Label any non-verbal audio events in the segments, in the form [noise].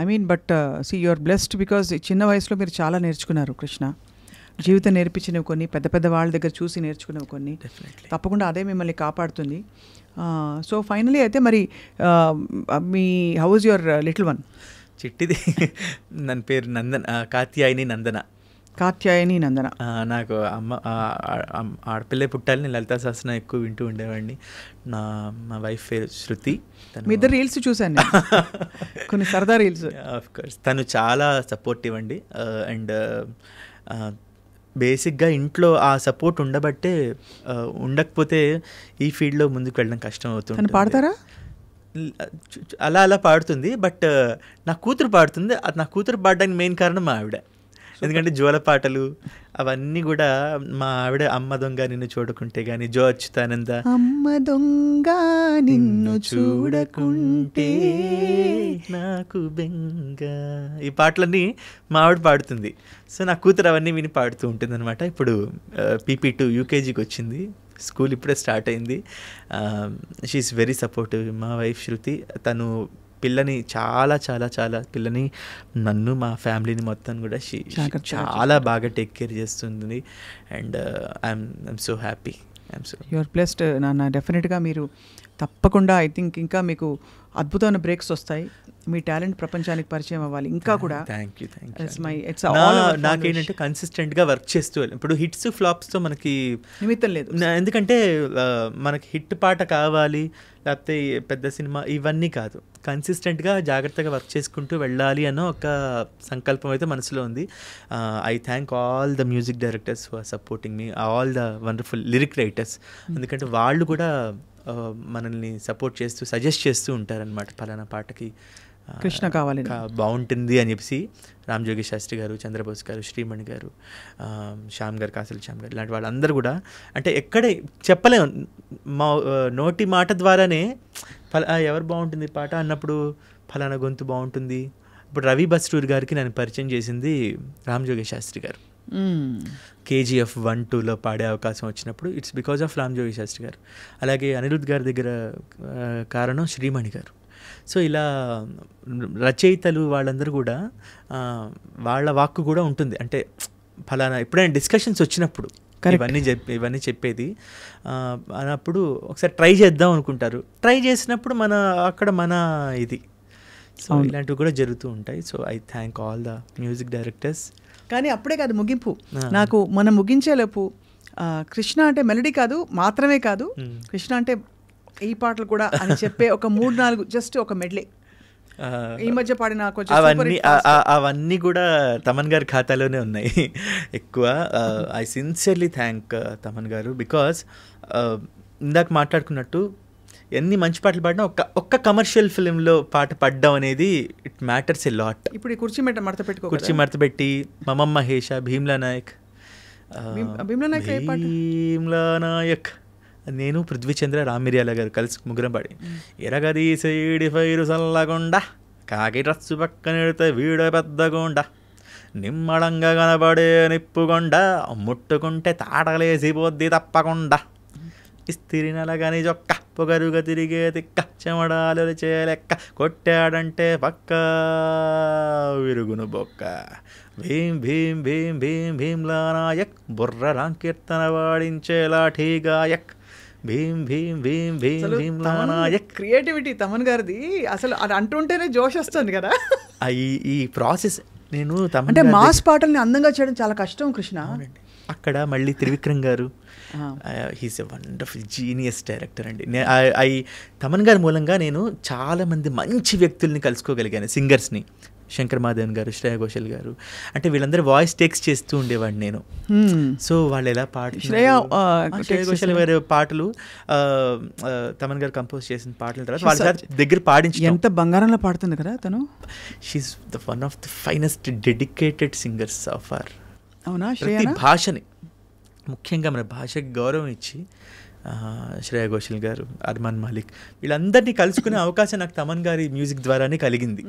I mean but see you're blessed because చిన్న వయసులో మీరు చాలా నేర్చుకున్నారు కృష్ణ జీవితం నేర్పించినవి కొన్ని పెద్ద పెద్ద వాళ్ళ దగ్గర చూసి నేర్చుకున్నవి కొన్ని తప్పకుండా అదే మిమ్మల్ని కాపాడుతుంది సో ఫైనలీ అయితే మరి మీ హౌజ్ యువర్ లిటిల్ వన్ చిట్టిది [laughs] నన్ను పేరు నందన కాత్యాయిని నందన కాత్యాయని నందన నాకు అమ్మ ఆడపిల్లే పుట్టాలని లలిత శాస్త్రం ఎక్కువ వింటూ ఉండేవాడిని నా మా వైఫ్ పేరు శృతి మీ ఇద్దరు రీల్స్ చూశాను [laughs] కొన్ని సరదా రీల్స్ కోర్స్ తను చాలా సపోర్టివ్ అండి అండ్ బేసిక్గా ఇంట్లో ఆ సపోర్ట్ ఉండబట్టే ఉండకపోతే ఈ ఫీల్డ్లో ముందుకు వెళ్ళడం కష్టం అవుతుంది పాడతారా అలా అలా పాడుతుంది బట్ నా కూతురు పాడుతుంది నా కూతురు పాడడానికి మెయిన్ కారణం మా ఆవిడ ఎందుకంటే జోల పాటలు అవన్నీ కూడా మా ఆవిడ అమ్మ దొంగ నిన్ను చూడకుంటే గాని జో అచ్యుతానంద అమ్మ దొంగ నిన్ను చూడకుంటే నాకు బెంగ ఈ పాటలన్నీ మా ఆవిడ పాడుతుంది సో నా కూతురు అవన్నీ విని పాడుతూ ఉంటుంది అనమాట ఇప్పుడు పీపీ టూ యూకేజీకి వచ్చింది స్కూల్ ఇప్పుడే స్టార్ట్ అయింది షీఈస్ వెరీ సపోర్టివ్ మా వైఫ్ శృతి తను పిల్లని చాలా చాలా చాలా పిల్లని నన్ను మా ఫ్యామిలీని మొత్తం కూడా చాలా బాగా టేక్ కేర్ చేస్తుంది and I'm I'm so happy I'm so your blessed నాన్న డెఫినెట్గా మీరు తప్పకుండా ఐ థింక్ ఇంకా మీకు అద్భుతమైన బ్రేక్స్ వస్తాయి మీ టాలెంట్ ప్రపంచానికి పరిచయం అవ్వాలి ఇంకా కూడా thank you it's my it's నాకేంటంటే కన్సిస్టెంట్గా వర్క్ చేస్తూ ఇప్పుడు హిట్స్ ఫ్లాప్స్తో మనకి నిమిత్తం లేదు ఎందుకంటే మనకి హిట్ పాట కావాలి లేకపోతే పెద్ద సినిమా ఇవన్నీ కాదు కన్సిస్టెంట్గా జాగ్రత్తగా వర్క్ చేసుకుంటూ వెళ్ళాలి అన్న ఒక సంకల్పం అయితే మనసులో ఉంది I thank all the music directors for supporting me all the wonderful lyric writers ఎందుకంటే వాళ్ళు కూడా మనల్ని సపోర్ట్ చేస్తూ సజెస్ట్ చేస్తూ ఉంటారనమాట ఫలానా పాటకి కృష్ణ కావాలి బాగుంటుంది అని చెప్పి రామ్జోగి శాస్త్రి గారు చంద్రబోస్ గారు శ్రీమణి గారు శ్యామ్ గారు కాసల శ్యామ్ గారు ఇలాంటి వాళ్ళందరూ కూడా అంటే ఎక్కడే చెప్పలేము మా నోటి మాట ద్వారానే ఫల ఎవరు బాగుంటుంది పాట అన్నప్పుడు ఫలానా గొంతు బాగుంటుంది ఇప్పుడు రవి బస్టూర్ గారికి నన్ను పరిచయం చేసింది రామ్జోగి శాస్త్రి గారు కేజీఎఫ్ వన్ టూలో పాడే అవకాశం వచ్చినప్పుడు it's because of Ramjogi Sastry గారు అలాగే అనిరుద్ గారి దగ్గర కారణం శ్రీమణి గారు సో ఇలా రచయితలు వాళ్ళందరూ కూడా వాళ్ళ వాక్కు కూడా ఉంటుంది అంటే ఫలానా ఎప్పుడైనా డిస్కషన్స్ వచ్చినప్పుడు ఇవన్నీ చెప్పి ఇవన్నీ చెప్పేది అన్నప్పుడు ఒకసారి ట్రై చేద్దాం అనుకుంటారు ట్రై చేసినప్పుడు మన అక్కడ మన ఇది సో ఇలాంటివి కూడా జరుగుతూ ఉంటాయి so I thank all the music directors కానీ అప్పుడే కాదు ముగింపు నాకు మనం ముగించేలోపు కృష్ణ అంటే మెలడీ కాదు మాత్రమే కాదు కృష్ణ అంటే ఈ పాటలు కూడా అని చెప్పే ఒక మూడు నాలుగు జస్ట్ ఒక మెడ్లే ఈ మధ్య పాడిన అవన్నీ అవన్నీ కూడా తమన్ గారి ఖాతాలోనే ఉన్నాయి ఎక్కువ ఐ సిన్సియర్లీ థ్యాంక్ తమన్ గారు బికాస్ ఇందాక మాట్లాడుకున్నట్టు ఎన్ని మంచి పాటలు పాడినా ఒక్క ఒక్క కమర్షియల్ ఫిలింలో పాట పడ్డం అనేది ఇట్ మ్యాటర్స్ ఎ లాట్ ఇప్పుడు ఈ కుర్చీ మెట్ట మడత పెట్టుకో కుర్చీ మడత పెట్టి మమమ్మ హేష భీమ్లా నాయక్ భీమ్లా నాయక్ భీమ్లా నాయక్ నేను పృథ్వీచంద్ర రామిర్యాల గారు కలిసి ముగ్గురం పాడి సైడి ఫైరు సల్లగుండా కాకి రస్సు పక్కనెడితే వీడ పెద్దగొండ నిమ్మడంగా కనబడే నిప్పుగొండ ముట్టుకుంటే తాటలేసిపోద్ది తప్పకుండా ఇస్తిరి నలగని జొక్క పొగరుగా తిరిగే తిక్క చెమడాలు చేయలెక్క కొట్టాడంటే పక్క విరుగును బొక్క భీం భీం భీం భీం భీంలా నాయక్ బుర్ర రాంకీర్తన వాడించే లాఠీగాయక్ భీం భీం భీం భీం భీం లానాయక్ క్రియేటివిటీ తమన్ గారిది అసలు అది అంటుంటేనే జోష్ వస్తుంది కదా ఈ ప్రాసెస్ నేను అంటే మాస్ పాటల్ని అందంగా చేయడం చాలా కష్టం కృష్ణ అక్కడ మళ్ళీ త్రివిక్రమ్ గారు he's a wonderful genius director అండి ఐ తమన్ గారి మూలంగా నేను చాలామంది మంచి వ్యక్తుల్ని కలుసుకోగలిగాను సింగర్స్ని శంకర్ మాధవన్ గారు శ్రేయ ఘోషల్ గారు అంటే వీళ్ళందరూ వాయిస్ టేక్స్ చేస్తూ ఉండేవాడిని నేను సో వాళ్ళు ఎలా పాట శ్రేయ ఘోషల్ గారి పాటలు తమన్ గారు కంపోజ్ చేసిన పాటల తర్వాత వాళ్ళ దగ్గర పాడించి ఎంత బంగారంలో పాడుతుంది కదా తను she's the one of the finest dedicated singers of our అవునా ప్రతి భాషని ముఖ్యంగా మన భాషకు గౌరవం ఇచ్చి శ్రేయ ఘోషల్ గారు అర్మాన్ మాలిక్ వీళ్ళందరినీ కలుసుకునే [laughs] అవకాశం నాకు తమన్ గారి మ్యూజిక్ ద్వారానే కలిగింది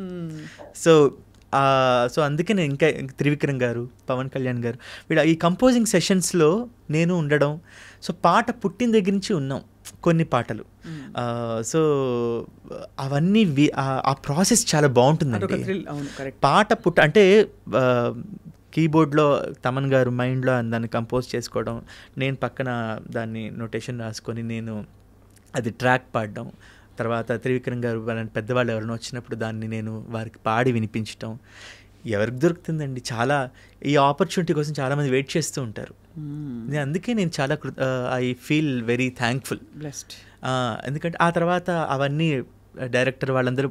సో సో అందుకే నేను ఇంకా త్రివిక్రమ్ గారు పవన్ కళ్యాణ్ గారు వీడు ఈ కంపోజింగ్ సెషన్స్లో నేను ఉండడం సో పాట పుట్టిన దగ్గర నుంచి ఉన్నాం కొన్ని పాటలు సో అవన్నీ ఆ ప్రాసెస్ చాలా బాగుంటుందండి పాట పుట్ట అంటే కీబోర్డ్లో తమన్ గారు మైండ్లో దాన్ని కంపోజ్ చేసుకోవడం నేను పక్కన దాన్ని నొటేషన్ రాసుకొని నేను అది ట్రాక్ పాడడం తర్వాత త్రివిక్రమ్ గారు పెద్దవాళ్ళు ఎవరైనా వచ్చినప్పుడు దాన్ని నేను వారికి పాడి వినిపించటం ఎవరికి దొరుకుతుందండి చాలా ఈ ఆపర్చునిటీ కోసం చాలామంది వెయిట్ చేస్తూ ఉంటారు నేను అందుకే నేను చాలా I feel very thankful best ఎందుకంటే ఆ తర్వాత అవన్నీ డైరెక్టర్ వాళ్ళందరూ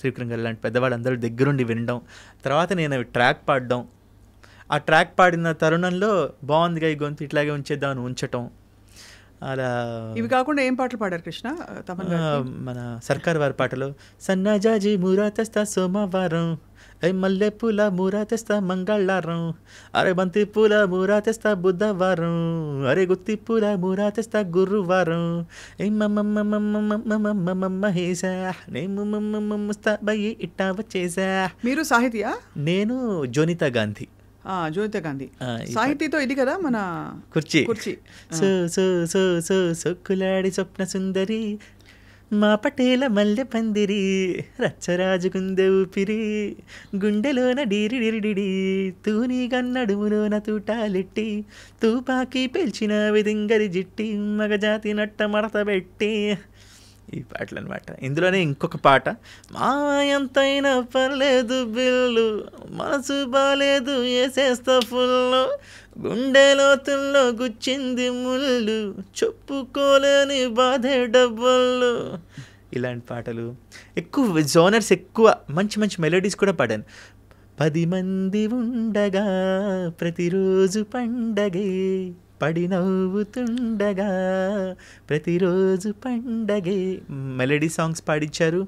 త్రివిక్రమ్ గారు లాంటి పెద్దవాళ్ళందరూ దగ్గరుండి వినడం తర్వాత నేను అవి ట్రాక్ పాడడం ఆ ట్రాక్ పాడిన తరుణంలో బాగుందిగా ఈ గొంతు ఇట్లాగే ఉంచేద్దామని ఉంచటం అలా ఇవి కాకుండా ఏం పాటలు పాడారు కృష్ణ మన సర్కార్ వారి పాటలు సన్నజాజి మూరా తెస్తా సోమవారం ఏ మల్లె పూల మూరా తెస్తా మంగళవారం అరే బంతి పూల మూరా తెస్తా బుధవారం అరే గుత్తి పూల మూరా తెస్తా గురువారం ఏ మమ్మమ్మ హేసా ఇట్టా వచ్చేసా మీరు సాహితీయా నేను జోనితా గాంధీ జ్యోతి గాంధీ సాహితీతో ఇది కదా మన కుర్చీ కుర్చీ సో సో సో సో సొక్కులాడి స్వప్న సుందరి మా పటేల మల్లె పందిరి రచ్చరాజు గుందె ఊపిరి గుండెలోన డీరి తూని తూనీగా నడుములోన తూటాలెట్టి తూపాకి పెల్చిన విదింగరి జిట్టి మగజాతి నట్ట మడత పెట్టి ఈ పాటలు అనమాట ఇందులోనే ఇంకొక పాట మా ఎంతైనా పర్లేదు బిల్లు మనసు బాలేదు వేసేస్తా ఫుల్లు గుండె లోతుల్లో గుచ్చింది ముళ్ళు చెప్పుకోలేని బాధే డబ్బులు ఇలాంటి పాటలు ఎక్కువ జోనర్స్ ఎక్కువ మంచి మంచి మెలోడీస్ కూడా పాడాను పది మంది ఉండగా ప్రతిరోజు పండగే పడి నవ్వుతుండగా ప్రతిరోజు పండగే మెలడీ సాంగ్స్ పాడించారు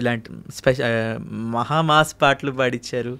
ఇలాంటి స్పెషల్ మహామాస్ పాటలు పాడించారు